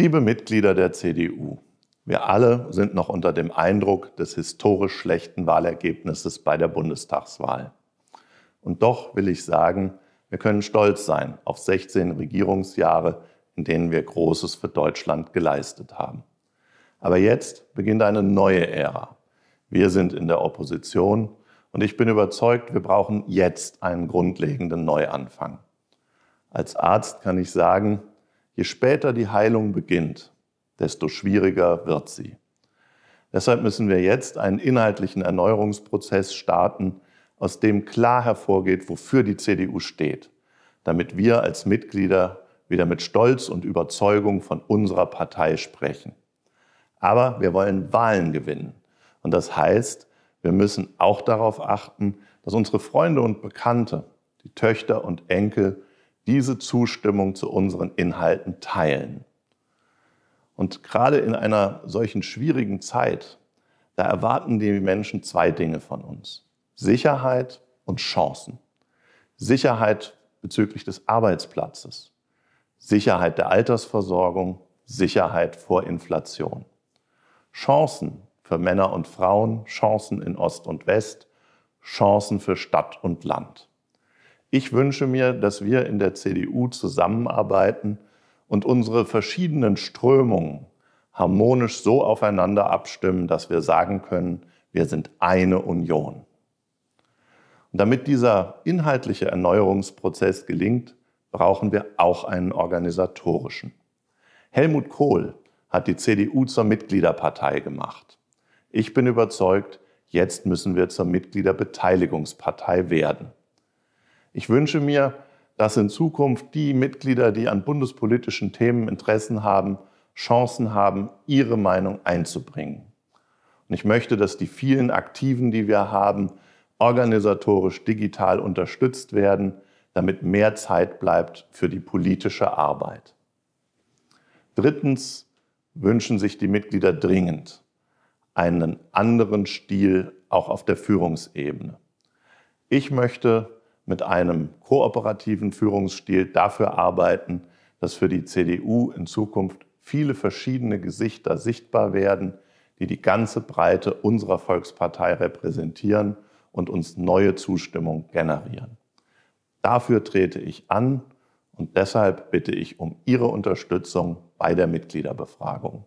Liebe Mitglieder der CDU, wir alle sind noch unter dem Eindruck des historisch schlechten Wahlergebnisses bei der Bundestagswahl. Und doch will ich sagen, wir können stolz sein auf 16 Regierungsjahre, in denen wir Großes für Deutschland geleistet haben. Aber jetzt beginnt eine neue Ära. Wir sind in der Opposition und ich bin überzeugt, wir brauchen jetzt einen grundlegenden Neuanfang. Als Arzt kann ich sagen, Je später die Heilung beginnt, desto schwieriger wird sie. Deshalb müssen wir jetzt einen inhaltlichen Erneuerungsprozess starten, aus dem klar hervorgeht, wofür die CDU steht, damit wir als Mitglieder wieder mit Stolz und Überzeugung von unserer Partei sprechen. Aber wir wollen Wahlen gewinnen. Und das heißt, wir müssen auch darauf achten, dass unsere Freunde und Bekannte, die Töchter und Enkel diese Zustimmung zu unseren Inhalten teilen. Und gerade in einer solchen schwierigen Zeit, da erwarten die Menschen zwei Dinge von uns. Sicherheit und Chancen. Sicherheit bezüglich des Arbeitsplatzes, Sicherheit der Altersversorgung, Sicherheit vor Inflation. Chancen für Männer und Frauen, Chancen in Ost und West, Chancen für Stadt und Land. Ich wünsche mir, dass wir in der CDU zusammenarbeiten und unsere verschiedenen Strömungen harmonisch so aufeinander abstimmen, dass wir sagen können, wir sind eine Union. Und damit dieser inhaltliche Erneuerungsprozess gelingt, brauchen wir auch einen organisatorischen. Helmut Kohl hat die CDU zur Mitgliederpartei gemacht. Ich bin überzeugt, jetzt müssen wir zur Mitgliederbeteiligungspartei werden. Ich wünsche mir, dass in Zukunft die Mitglieder, die an bundespolitischen Themen Interessen haben, Chancen haben, ihre Meinung einzubringen. Und ich möchte, dass die vielen Aktiven, die wir haben, organisatorisch digital unterstützt werden, damit mehr Zeit bleibt für die politische Arbeit. Drittens wünschen sich die Mitglieder dringend einen anderen Stil auch auf der Führungsebene. Ich möchte mit einem kooperativen Führungsstil dafür arbeiten, dass für die CDU in Zukunft viele verschiedene Gesichter sichtbar werden, die die ganze Breite unserer Volkspartei repräsentieren und uns neue Zustimmung generieren. Dafür trete ich an und deshalb bitte ich um Ihre Unterstützung bei der Mitgliederbefragung.